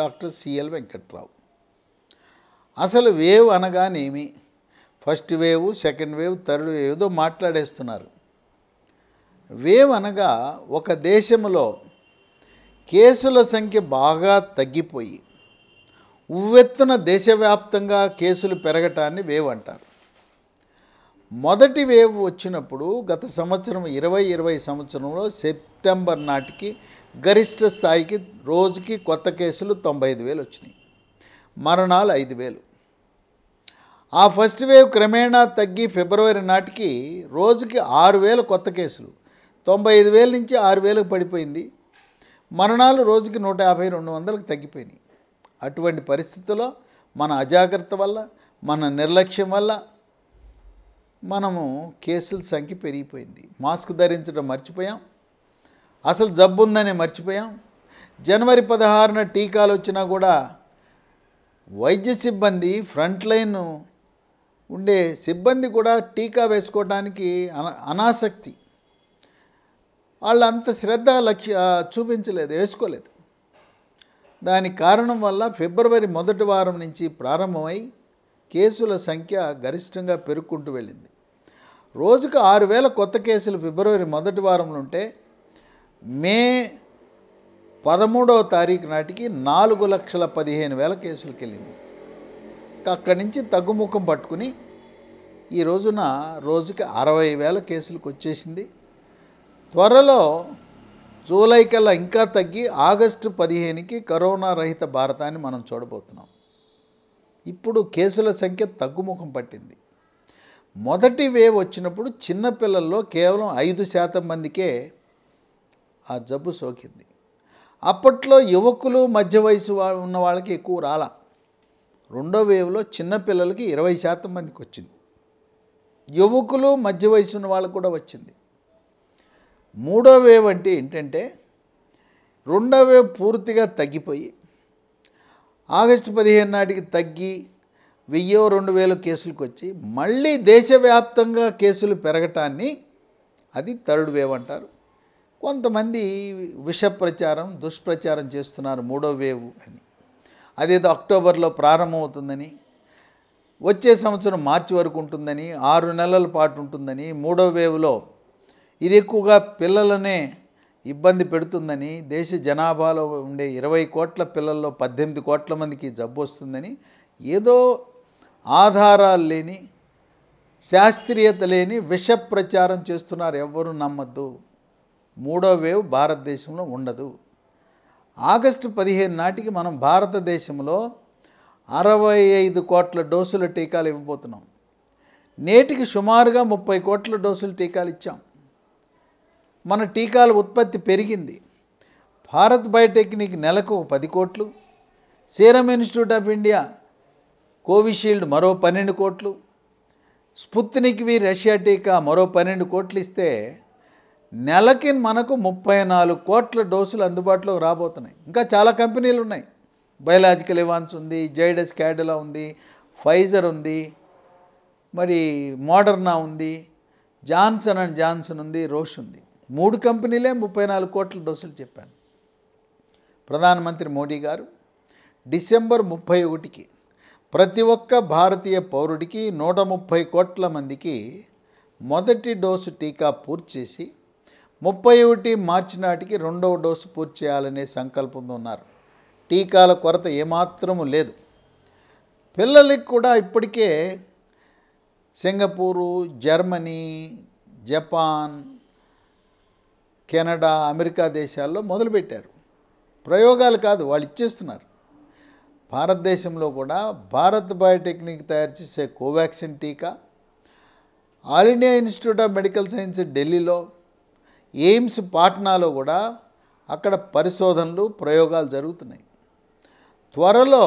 doctor CL Venkatrao అసలు wave అనగానేమి first wave second wave third wave ఏదో మాట్లాడేస్తున్నారు వేవ్ అనగా ఒక దేశంలో కేసుల సంఖ్య బాగా తగ్గిపోయి ఉవ్వెత్తున దేశవ్యాప్తంగా కేసులు పెరగటాన్ని వేవ్ అంటారు మొదటి వేవ్ వచ్చినప్పుడు గత సంవత్సరం ఇరవై ఇరవై సంవత్సరంలో సెప్టెంబర్ నాటికి గరిష్ట స్థాయికి రోజుకి కొత్త కేసులు తొంభై ఐదు వేలు వచ్చినాయి మరణాలు ఐదు వేలు ఆ ఫస్ట్ వేవ్ క్రమేణా తగ్గి ఫిబ్రవరి నాటికి రోజుకి ఆరు వేల కొత్త కేసులు తొంభై ఐదు వేల నుంచి ఆరు వేలకు పడిపోయింది మరణాలు రోజుకి నూట యాభై రెండు వందలకు తగ్గిపోయినాయి అటువంటి పరిస్థితుల్లో మన అజాగ్రత్త వల్ల మన నిర్లక్ష్యం వల్ల మనము కేసుల సంఖ్య పెరిగిపోయింది మాస్క్ ధరించడం మర్చిపోయాం అసలు జబ్బు ఉందని మర్చిపోయాం జనవరి పదహారున టీకాలు వచ్చినా కూడా వైద్య సిబ్బంది ఫ్రంట్ లైన్ ఉండే సిబ్బంది కూడా టీకా వేసుకోవడానికి అనాసక్తి వాళ్ళు అంత శ్రద్ధ లక్ష్య చూపించలేదు వేసుకోలేదు దాని కారణం వల్ల ఫిబ్రవరి మొదటి వారం నుంచి ప్రారంభమై కేసుల సంఖ్య గరిష్టంగా పెరుక్కుంటూ వెళ్ళింది రోజుకు ఆరు వేల కొత్త కేసులు ఫిబ్రవరి మొదటి వారంలో ఉంటే మే పదమూడవ తారీఖు నాటికి నాలుగు లక్షల పదిహేను వేల కేసులకు వెళ్ళింది అక్కడి నుంచి తగ్గుముఖం పట్టుకుని ఈ రోజున రోజుకి అరవై వేల కేసులకు వచ్చేసింది త్వరలో జూలై కల్లా ఇంకా తగ్గి ఆగస్టు పదిహేనుకి కరోనా రహిత భారతాన్ని మనం చూడబోతున్నాం ఇప్పుడు కేసుల సంఖ్య తగ్గుముఖం పట్టింది మొదటి వేవ్ వచ్చినప్పుడు చిన్నపిల్లల్లో కేవలం ఐదు శాతం మందికే ఆ జబ్బు సోకింది అప్పట్లో యువకులు మధ్య వయసు ఉన్న వాళ్ళకి ఎక్కువ రాల రెండో వేవ్లో చిన్నపిల్లలకి ఇరవై శాతం మందికి వచ్చింది యువకులు మధ్య వయసు ఉన్న వాళ్ళకు కూడా వచ్చింది మూడో వేవ్ అంటే ఏంటంటే రెండో వేవ్ పూర్తిగా తగ్గిపోయి ఆగస్టు పదిహేను నాటికి తగ్గి వెయ్యో రెండు వేల కేసులకు వచ్చి మళ్ళీ దేశవ్యాప్తంగా కేసులు పెరగటాన్ని అది థర్డ్ వేవ్ అంటారు కొంతమంది విష ప్రచారం దుష్ప్రచారం చేస్తున్నారు మూడో వేవ్ అని అదేదో అక్టోబర్లో ప్రారంభమవుతుందని వచ్చే సంవత్సరం మార్చి వరకు ఉంటుందని ఆరు నెలల పాటు ఉంటుందని మూడో వేవ్లో ఇది ఎక్కువగా పిల్లలనే ఇబ్బంది పెడుతుందని దేశ జనాభాలో ఉండే ఇరవై కోట్ల పిల్లల్లో పద్దెనిమిది కోట్ల మందికి జబ్బు వస్తుందని ఏదో ఆధారాలు లేని శాస్త్రీయత లేని విష ప్రచారం చేస్తున్నారు ఎవ్వరూ నమ్మద్దు మూడో వేవ్ భారతదేశంలో ఉండదు ఆగస్టు పదిహేను నాటికి మనం భారతదేశంలో అరవై ఐదు కోట్ల డోసుల టీకాలు ఇవ్వబోతున్నాం నేటికి సుమారుగా ముప్పై కోట్ల డోసులు టీకాలు ఇచ్చాం మన టీకాల ఉత్పత్తి పెరిగింది భారత్ బయోటెక్నిక్ నెలకు పది కోట్లు Serum Institute of India Covishield మరో పన్నెండు కోట్లు స్పుత్నిక్ వి రష్యా టీకా మరో పన్నెండు కోట్లు ఇస్తే నెలకి మనకు ముప్పై నాలుగు కోట్ల డోసులు అందుబాటులోకి రాబోతున్నాయి ఇంకా చాలా కంపెనీలు ఉన్నాయి బయలాజికల్ ఇవాన్స్ ఉంది జైడస్ క్యాడిలా ఉంది ఫైజర్ ఉంది మరి మోడర్నా ఉంది జాన్సన్ అండ్ జాన్సన్ ఉంది రోష్ ఉంది మూడు కంపెనీలే ముప్పై నాలుగు కోట్ల డోసులు చెప్పాను ప్రధానమంత్రి మోడీ గారు డిసెంబర్ ముప్పై ఒకటికి ప్రతి ఒక్క భారతీయ పౌరుడికి నూట ముప్పై కోట్ల మందికి మొదటి డోసు టీకా పూర్తి చేసి ముప్పై ఒకటి మార్చి నాటికి రెండవ డోసు పూర్తి చేయాలనే సంకల్పంతో ఉన్నారు టీకాల కొరత ఏమాత్రము లేదు పిల్లలకి కూడా ఇప్పటికే Singapore Germany Japan Canada America దేశాల్లో మొదలుపెట్టారు ప్రయోగాలు కాదు వాళ్ళు ఇచ్చేస్తున్నారు భారతదేశంలో కూడా భారత్ బయోటెక్నిక్ తయారు చేసే కోవాక్సిన్ టీకా all India institute of medical science ఢిల్లీలో ఎయిమ్స్ పాట్నాలో కూడా అక్కడ పరిశోధనలు ప్రయోగాలు జరుగుతున్నాయి త్వరలో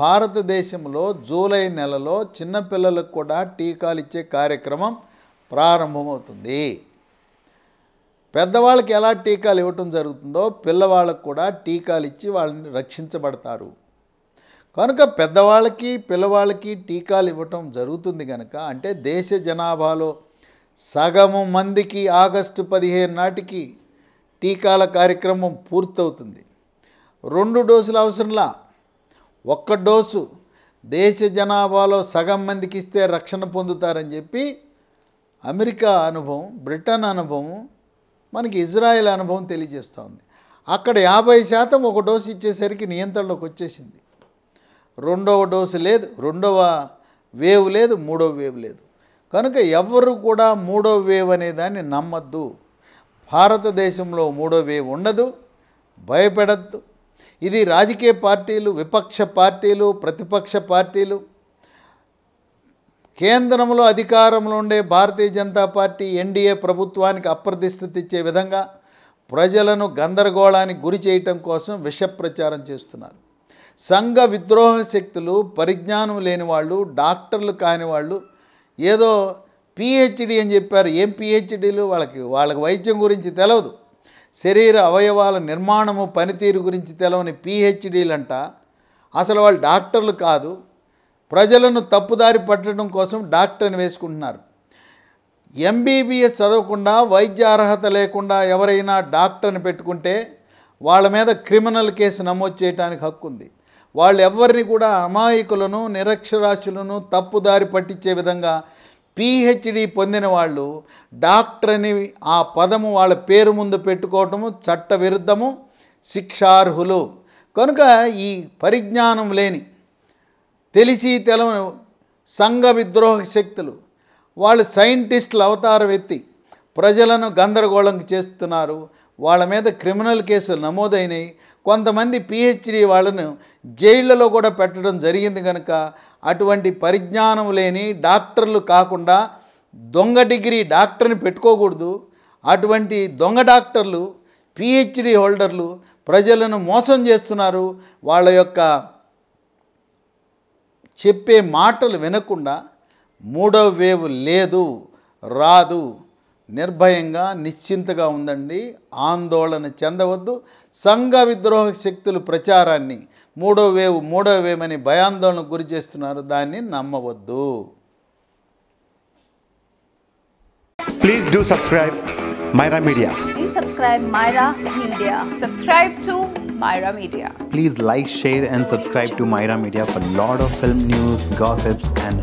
భారతదేశంలో జూలై నెలలో చిన్నపిల్లలకు కూడా టీకాలు ఇచ్చే కార్యక్రమం ప్రారంభమవుతుంది పెద్దవాళ్ళకి ఎలా టీకాలు ఇవ్వటం జరుగుతుందో పిల్లవాళ్ళకు కూడా టీకాలు ఇచ్చి వాళ్ళని రక్షించబడతారు కనుక పెద్దవాళ్ళకి పిల్లవాళ్ళకి టీకాలు ఇవ్వటం జరుగుతుంది కనుక అంటే దేశ జనాభాలో సగము మందికి ఆగస్టు పదిహేను నాటికి టీకాల కార్యక్రమం పూర్తవుతుంది రెండు డోసుల అవసరంలా ఒక్క డోసు దేశ జనాభాలో సగం మందికి ఇస్తే రక్షణ పొందుతారని చెప్పి అమెరికా అనుభవం బ్రిటన్ అనుభవం మనకి ఇజ్రాయెల్ అనుభవం తెలియజేస్తోంది అక్కడ యాభై శాతం ఒక డోసు ఇచ్చేసరికి నియంత్రణలోకి వచ్చేసింది రెండవ డోసు లేదు రెండవ వేవ్ లేదు మూడవ వేవ్ లేదు కనుక ఎవరు కూడా మూడో వేవ్ అనే దాన్ని నమ్మద్దు భారతదేశంలో మూడో వేవ్ ఉండదు భయపెడద్దు ఇది రాజకీయ పార్టీలు విపక్ష పార్టీలు ప్రతిపక్ష పార్టీలు కేంద్రంలో అధికారంలో ఉండే భారతీయ జనతా పార్టీ ఎన్డీఏ ప్రభుత్వానికి అప్రతిష్ఠత ఇచ్చే విధంగా ప్రజలను గందరగోళానికి గురి చేయటం కోసం విషప్రచారం చేస్తున్నారు సంఘ విద్రోహ శక్తులు పరిజ్ఞానం లేని వాళ్ళు డాక్టర్లు కాని వాళ్ళు ఏదో పిహెచ్డి అని చెప్పారు ఏం పిహెచ్డీలు వాళ్ళకి వాళ్ళకి వైద్యం గురించి తెలవదు శరీర అవయవాల నిర్మాణము పనితీరు గురించి తెలవని అంట అసలు వాళ్ళు డాక్టర్లు కాదు ప్రజలను తప్పుదారి పట్టడం కోసం డాక్టర్ని వేసుకుంటున్నారు ఎంబీబీఎస్ చదవకుండా వైద్య అర్హత లేకుండా ఎవరైనా డాక్టర్ని పెట్టుకుంటే వాళ్ళ మీద క్రిమినల్ కేసు నమోదు చేయడానికి హక్కు ఉంది వాళ్ళు ఎవరిని కూడా అమాయకులను నిరక్షరాస్యులను తప్పుదారి పట్టించే విధంగా పిహెచ్డి పొందిన వాళ్ళు డాక్టర్ అని ఆ పదము వాళ్ళ పేరు ముందు పెట్టుకోవటము చట్ట విరుద్ధము శిక్షార్హులు కనుక ఈ పరిజ్ఞానం లేని తెలిసి తెలవని సంఘ విద్రోహ శక్తులు వాళ్ళు సైంటిస్టుల అవతారం ఎత్తి ప్రజలను గందరగోళం చేస్తున్నారు వాళ్ళ మీద క్రిమినల్ కేసులు నమోదైనాయి కొంతమంది పిహెచ్డి వాళ్ళను జైళ్లలో కూడా పెట్టడం జరిగింది కనుక అటువంటి పరిజ్ఞానం లేని డాక్టర్లు కాకుండా దొంగ డిగ్రీ డాక్టర్ని పెట్టుకోకూడదు అటువంటి దొంగ డాక్టర్లు పిహెచ్డి హోల్డర్లు ప్రజలను మోసం చేస్తున్నారు వాళ్ళ యొక్క చెప్పే మాటలు వినకుండా మూడవ వేవ్ లేదు రాదు నిర్భయంగా నిశ్చింతగా ఉందండి ఆందోళన చెందవద్దు సంఘ విద్రోహ శక్తులు ప్రచారాన్ని మూడో వేవ్ మూడో వేవ్ అని భయాందోళన గురి చేస్తున్నారు దాన్ని నమ్మవద్దు please do subscribe Myra media please subscribe Myra media subscribe to Myra media please like share and subscribe to Myra media for lot of film news gossips and